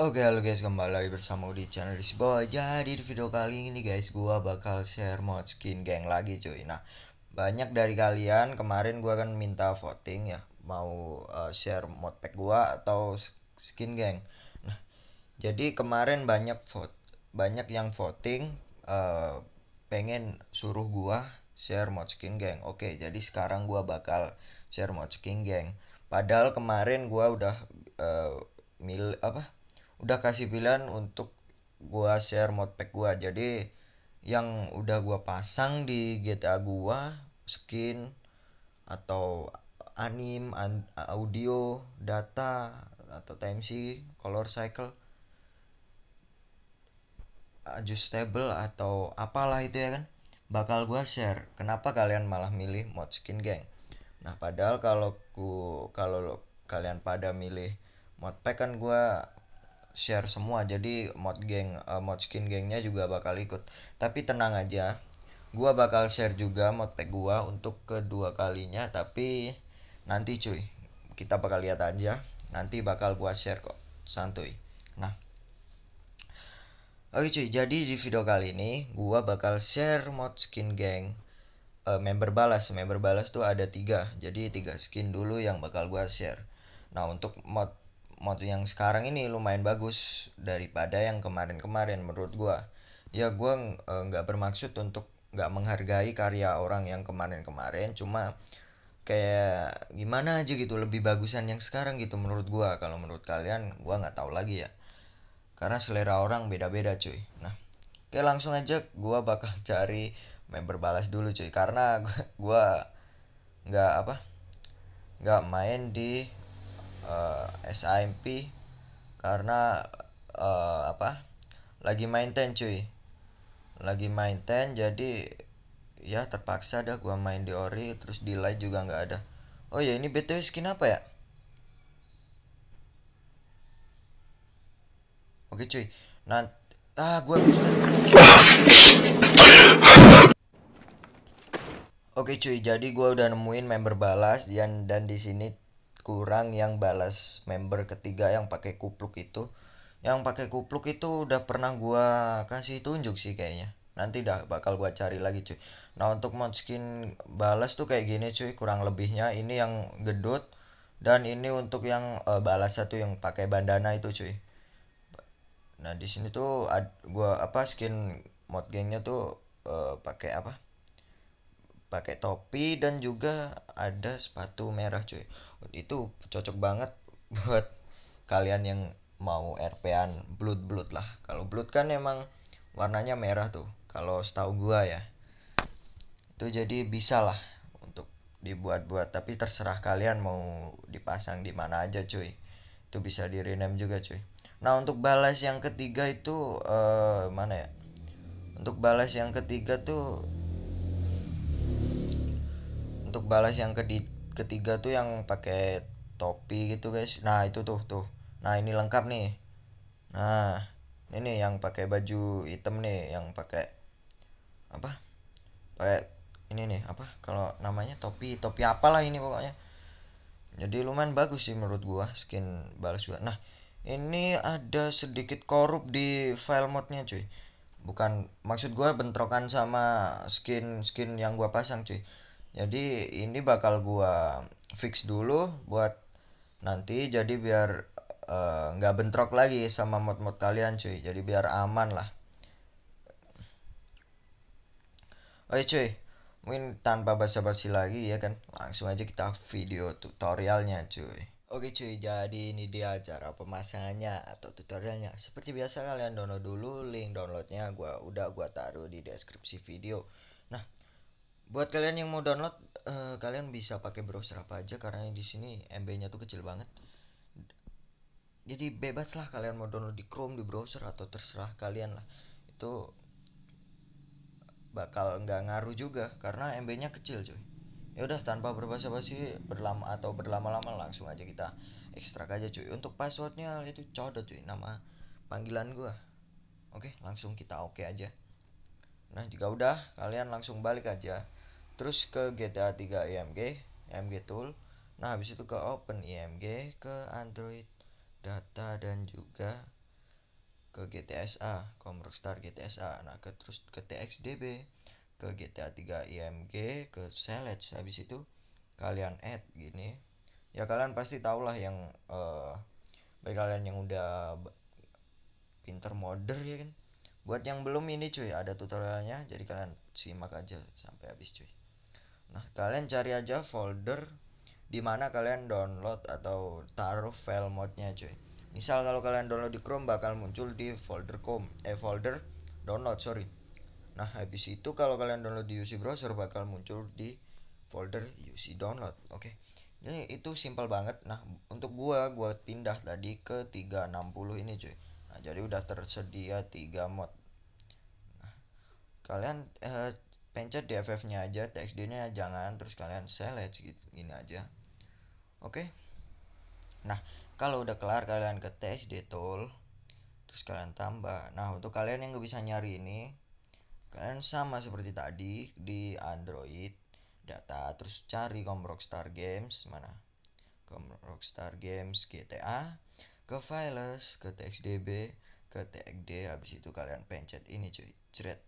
Oke halo guys kembali lagi bersama di channel di bawah Jadi di video kali ini guys gua bakal share mod skin geng lagi cuy Nah banyak dari kalian kemarin gua kan minta voting ya Mau uh, share mod pack gua atau skin geng Nah jadi kemarin banyak vote banyak yang voting uh, pengen suruh gua share mod skin geng Oke jadi sekarang gua bakal share mod skin geng Padahal kemarin gua udah uh, mil apa udah kasih pilihan untuk gua share modpack gua jadi yang udah gua pasang di GTA gua skin atau anim audio data atau TMC color cycle adjustable atau apalah itu ya kan bakal gua share kenapa kalian malah milih mod skin geng nah padahal kalau ku kalau kalian pada milih mod pack kan gua share semua jadi mod geng uh, mod skin gengnya juga bakal ikut tapi tenang aja gua bakal share juga mod pack gua untuk kedua kalinya tapi nanti cuy kita bakal lihat aja nanti bakal gua share kok santuy nah Oke cuy, jadi di video kali ini gua bakal share mod skin geng uh, member balas. Member balas tuh ada tiga, jadi tiga skin dulu yang bakal gua share. Nah untuk mod motor yang sekarang ini lumayan bagus daripada yang kemarin-kemarin menurut gua ya gua e, nggak e, bermaksud untuk nggak menghargai karya orang yang kemarin-kemarin cuma kayak gimana aja gitu lebih bagusan yang sekarang gitu menurut gua kalau menurut kalian gua nggak tahu lagi ya karena selera orang beda-beda cuy nah oke langsung aja gua bakal cari member balas dulu cuy karena gua nggak apa nggak main di uh, eh, SIMP karena uh, apa lagi maintain cuy lagi maintain jadi ya terpaksa dah gua main di ori terus di light juga nggak ada oh ya ini btw skin apa ya oke cuy nanti ah gua bisa Oke cuy, jadi gue udah nemuin member balas dan dan di sini kurang yang balas member ketiga yang pakai kupluk itu yang pakai kupluk itu udah pernah gua kasih tunjuk sih kayaknya nanti dah bakal gua cari lagi cuy nah untuk mod skin balas tuh kayak gini cuy kurang lebihnya ini yang gedut dan ini untuk yang uh, balas satu yang pakai bandana itu cuy nah di sini tuh ad, gua apa skin mod gengnya tuh uh, pakai apa pakai topi dan juga ada sepatu merah cuy itu cocok banget buat kalian yang mau RP-an blood-blood lah kalau blood kan emang warnanya merah tuh kalau setahu gua ya itu jadi bisa lah untuk dibuat-buat tapi terserah kalian mau dipasang di mana aja cuy itu bisa di rename juga cuy nah untuk balas yang ketiga itu uh, mana ya untuk balas yang ketiga tuh untuk balas yang ke ketiga tuh yang pakai topi gitu guys nah itu tuh tuh nah ini lengkap nih nah ini nih yang pakai baju hitam nih yang pakai apa pakai ini nih apa kalau namanya topi topi apalah ini pokoknya jadi lumayan bagus sih menurut gua skin balas gua nah ini ada sedikit korup di file modnya cuy bukan maksud gua bentrokan sama skin skin yang gua pasang cuy jadi ini bakal gua fix dulu buat nanti jadi biar eh, nggak uh, bentrok lagi sama mod-mod kalian cuy jadi biar aman lah oke cuy mungkin tanpa basa-basi lagi ya kan langsung aja kita video tutorialnya cuy Oke cuy, jadi ini dia cara pemasangannya atau tutorialnya. Seperti biasa kalian download dulu link downloadnya, gua udah gua taruh di deskripsi video buat kalian yang mau download uh, kalian bisa pakai browser apa aja karena di sini MB-nya tuh kecil banget jadi bebas lah kalian mau download di Chrome di browser atau terserah kalian lah itu bakal nggak ngaruh juga karena MB-nya kecil cuy ya udah tanpa berbasa-basi berlama atau berlama-lama langsung aja kita ekstrak aja cuy untuk passwordnya itu codot cuy nama panggilan gua oke langsung kita oke okay aja nah jika udah kalian langsung balik aja terus ke GTA 3 IMG IMG tool nah habis itu ke open IMG ke Android data dan juga ke GTSA Comrockstar GTSA nah ke terus ke TXDB ke GTA 3 IMG ke Select habis itu kalian add gini ya kalian pasti tau lah yang uh, eh, bagi kalian yang udah pinter modder ya kan buat yang belum ini cuy ada tutorialnya jadi kalian simak aja sampai habis cuy Nah, kalian cari aja folder di mana kalian download atau taruh file modnya cuy. Misal kalau kalian download di Chrome bakal muncul di folder com eh folder download sorry. Nah, habis itu kalau kalian download di UC browser bakal muncul di folder UC download. Oke. Okay. Jadi itu simpel banget. Nah, untuk gua gua pindah tadi ke 360 ini cuy. Nah, jadi udah tersedia 3 mod. Nah, kalian eh, pencet DFF nya aja TXD nya jangan terus kalian select gitu ini aja oke okay? nah kalau udah kelar kalian ke TXD tool terus kalian tambah nah untuk kalian yang gak bisa nyari ini kalian sama seperti tadi di Android data terus cari kom Rockstar Games mana kom Rockstar Games GTA ke files ke txdb ke txd habis itu kalian pencet ini cuy ceret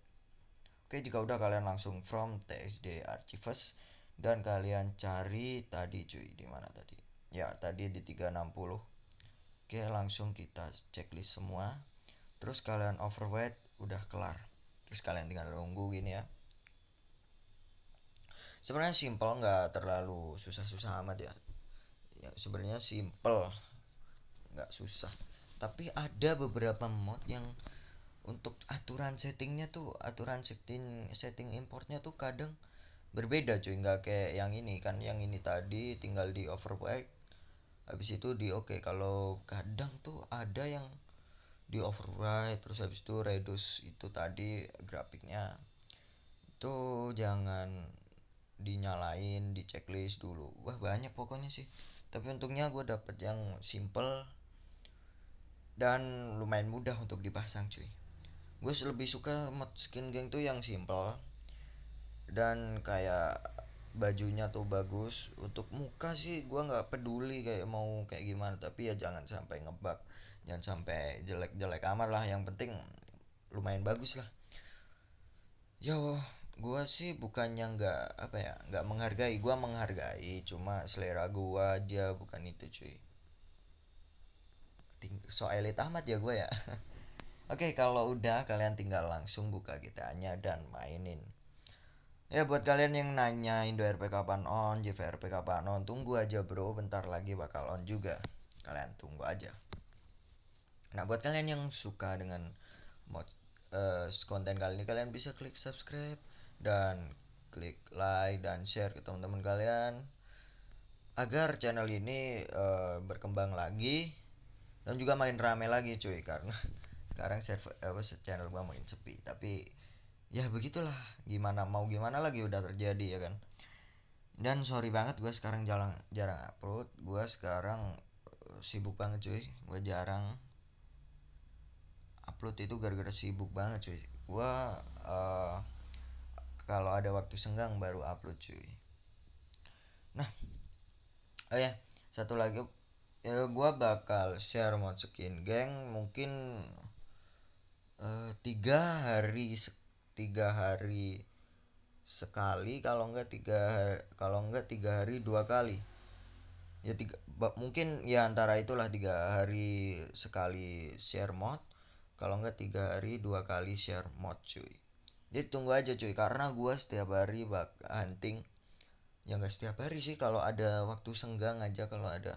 Oke, jika udah kalian langsung from TSD Archives dan kalian cari tadi cuy di mana tadi? Ya, tadi di 360. Oke, langsung kita checklist semua. Terus kalian overweight udah kelar. Terus kalian tinggal nunggu gini ya. Sebenarnya simple nggak terlalu susah-susah amat ya. Ya sebenarnya simple nggak susah. Tapi ada beberapa mod yang untuk aturan settingnya tuh aturan setting setting importnya tuh kadang berbeda cuy nggak kayak yang ini kan yang ini tadi tinggal di overwrite habis itu di oke okay. kalau kadang tuh ada yang di overwrite terus habis itu reduce itu tadi grafiknya itu jangan dinyalain di checklist dulu wah banyak pokoknya sih tapi untungnya gue dapet yang simple dan lumayan mudah untuk dipasang cuy gue lebih suka mod skin geng tuh yang simple dan kayak bajunya tuh bagus untuk muka sih gue nggak peduli kayak mau kayak gimana tapi ya jangan sampai ngebak jangan sampai jelek-jelek amat lah yang penting lumayan bagus lah ya gue sih bukannya nggak apa ya nggak menghargai gue menghargai cuma selera gue aja bukan itu cuy so elit amat ya gue ya Oke, kalau udah kalian tinggal langsung buka GTA-nya dan mainin. Ya buat kalian yang nanya Indo RP kapan on, JVRP kapan on, tunggu aja bro, bentar lagi bakal on juga. Kalian tunggu aja. Nah buat kalian yang suka dengan mod uh, konten kali ini kalian bisa klik subscribe dan klik like dan share ke teman-teman kalian agar channel ini uh, berkembang lagi dan juga main rame lagi cuy karena sekarang server eh, channel gua makin sepi tapi ya begitulah gimana mau gimana lagi udah terjadi ya kan dan sorry banget gue sekarang jarang jarang upload gue sekarang uh, sibuk banget cuy gue jarang upload itu gara-gara sibuk banget cuy gue uh, kalau ada waktu senggang baru upload cuy nah oh ya satu lagi ya gue bakal share mod skin geng mungkin Eh, tiga hari tiga hari sekali kalau enggak tiga hari, kalau enggak tiga hari dua kali ya tiga mungkin ya antara itulah tiga hari sekali share mod kalau enggak tiga hari dua kali share mod cuy jadi tunggu aja cuy karena gua setiap hari bak hunting ya enggak setiap hari sih kalau ada waktu senggang aja kalau ada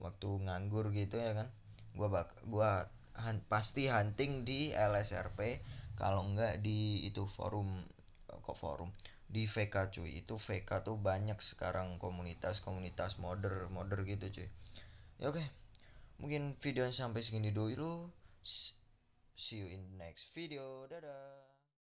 waktu nganggur gitu ya kan gua bak gua han, pasti hunting di LSRP kalau enggak di itu forum eh, kok forum di VK cuy itu VK tuh banyak sekarang komunitas-komunitas modder modder gitu cuy ya oke mungkin video sampai segini dulu see you in the next video dadah